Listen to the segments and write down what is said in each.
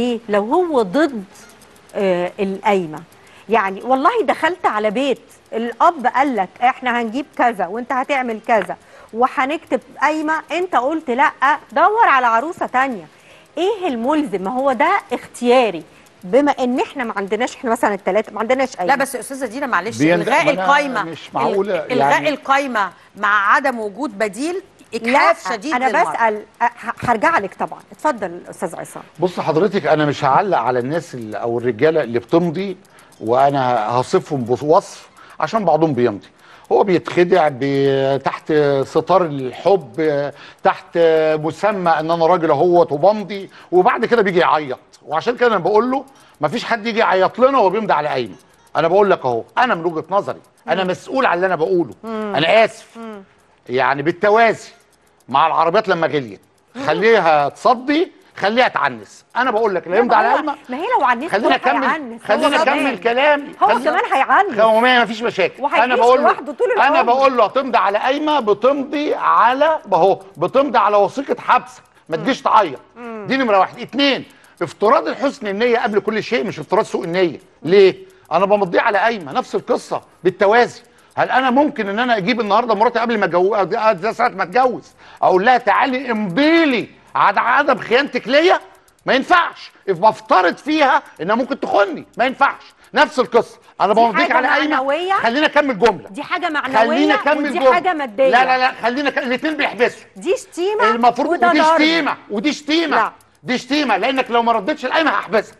ليه؟ لو هو ضد آه القايمه يعني والله دخلت على بيت الاب قال لك احنا هنجيب كذا وانت هتعمل كذا وهنكتب قايمه انت قلت لا دور على عروسه تانية ايه الملزم ما هو ده اختياري بما ان احنا ما عندناش احنا مثلا الثلاثه ما عندناش قايمه لا بس يا استاذه دينا معلش الغاء القايمه مش معقوله الغاء يعني القايمه مع عدم وجود بديل لا شديد انا بسال هرجع لك طبعا اتفضل استاذ عصام بص حضرتك انا مش هعلق على الناس اللي او الرجاله اللي بتمضي وانا هصفهم بوصف عشان بعضهم بيمضي هو بيتخدع تحت ستار الحب تحت مسمى ان انا راجل اهوت وبمضي وبعد كده بيجي يعيط وعشان كده انا بقول له مفيش حد يجي يعيط لنا وهو بيمضي على قايمه انا بقول لك اهو انا من وجهه نظري انا مسؤول على اللي انا بقوله انا اسف يعني بالتوازي مع العربيات لما غليت خليها تصدي خليها تعنس انا بقول لك لا يمد على علمه ما هي لو عنست خلينا اكمل خلينا اكمل كلام هو كمان هيعنس ما فيش مشاكل انا بقول له طول انا بقول له هتمضي على قايمه بتمضي على اهو بتمضي على وثيقه حبسك ما تجيش تعيط دي نمره واحد اثنين افتراض الحسن النيه قبل كل شيء مش افتراض سوء النيه ليه انا بمضيه على قايمه نفس القصه بالتوازي هل انا ممكن ان انا اجيب النهارده مراتي قبل ما اتجوز ساعه ما اتجوز اقول لها تعالي امبيلي على عدم خيانتك ليا ما ينفعش بفترض فيها انها ممكن تخني ما ينفعش نفس القصه انا بمضيك على معنويه خلينا اكمل جمله دي حاجه معنويه خلينا اكمل جملة. حاجه ماديه لا لا لا خلينا ك... الاثنين بيحبسوا دي شتيمه المفروض وده ودي شتيمه ودي شتيمه لا. دي شتيمه لانك لو ما ردتش القايمه هحبسك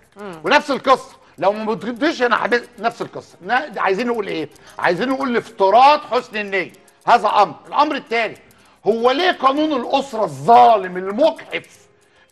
ونفس القصه لو ما بتردش انا هحبس نفس القصه عايزين نقول ايه عايزين نقول افتراض حسن النيه هذا امر الامر الثاني هو ليه قانون الاسره الظالم المجحف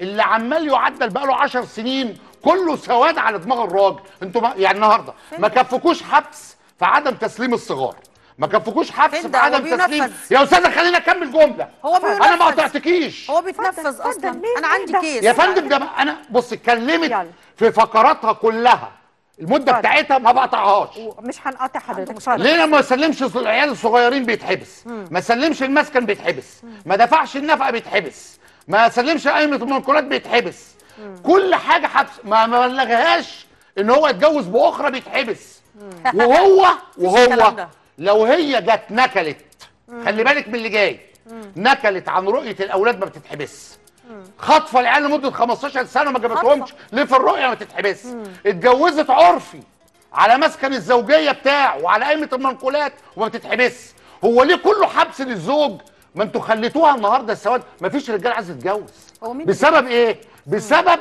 اللي عمال يعدل بقى له 10 سنين كله سواد على دماغ الراجل انتوا يعني النهارده ما كفكوش حبس في عدم تسليم الصغار ما كفكوش حبس في عدم تسليم يا استاذه خليني اكمل جمله هو بيتنفذ انا ما قطعتكيش هو بيتنفذ اصلا انا عندي كيس يا فندم ده انا بص اتكلمت في فقراتها كلها المده بتاعتها ما بقطعهاش مش هنقطع حضرتك ليه ما سلمش العيال الصغيرين بيتحبس ما سلمش المسكن بيتحبس ما دفعش النفقه بيتحبس ما سلمش قايمه المنقولات بيتحبس كل حاجه حبس ما بلغهاش ان هو يتجوز باخرى بيتحبس وهو وهو لو هي جت نكلت خلي بالك من اللي جاي نكلت عن رؤيه الاولاد ما بتتحبس خطفه العيال لمده 15 سنه ما جابتهمش ليه في الرؤيه ما تتحبس اتجوزت عرفي على مسكن الزوجيه بتاعه وعلى قائمه المنقولات وما بتتحبس هو ليه كله حبس للزوج ما انتوا خليتوها النهارده السواد ما فيش رجاله عايزه تتجوز بسبب ايه بسبب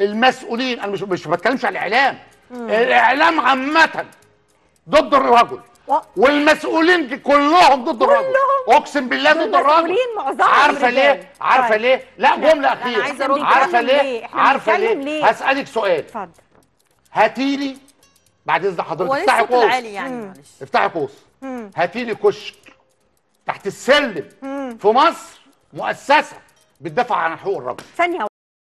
المسؤولين انا مش مش بتكلمش على الاعلام الاعلام عامه ضد الرجل آه. والمسؤولين كلهم ضد الراجل كلهم اقسم بالله ضد الراجل عارفه ليه عارفه طيب. ليه لا جمله اخيره عارفه ليه عارفه ليه هسالك سؤال اتفضل هاتي لي بعد اذن حضرتك يعني؟ افتحي قوس يعني افتحي قوس هاتي لي كشك تحت السلم في مصر مؤسسه بتدافع عن حقوق الرجل ثانيه